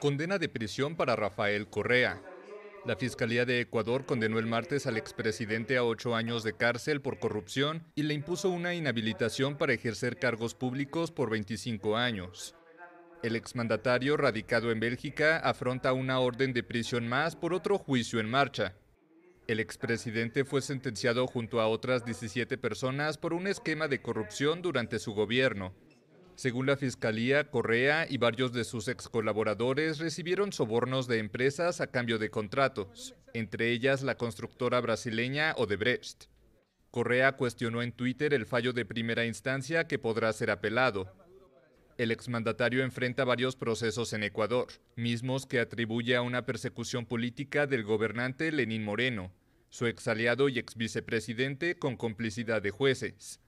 Condena de prisión para Rafael Correa. La Fiscalía de Ecuador condenó el martes al expresidente a ocho años de cárcel por corrupción y le impuso una inhabilitación para ejercer cargos públicos por 25 años. El exmandatario, radicado en Bélgica, afronta una orden de prisión más por otro juicio en marcha. El expresidente fue sentenciado junto a otras 17 personas por un esquema de corrupción durante su gobierno, según la Fiscalía, Correa y varios de sus ex colaboradores recibieron sobornos de empresas a cambio de contratos, entre ellas la constructora brasileña Odebrecht. Correa cuestionó en Twitter el fallo de primera instancia que podrá ser apelado. El exmandatario enfrenta varios procesos en Ecuador, mismos que atribuye a una persecución política del gobernante Lenín Moreno, su ex aliado y exvicepresidente con complicidad de jueces.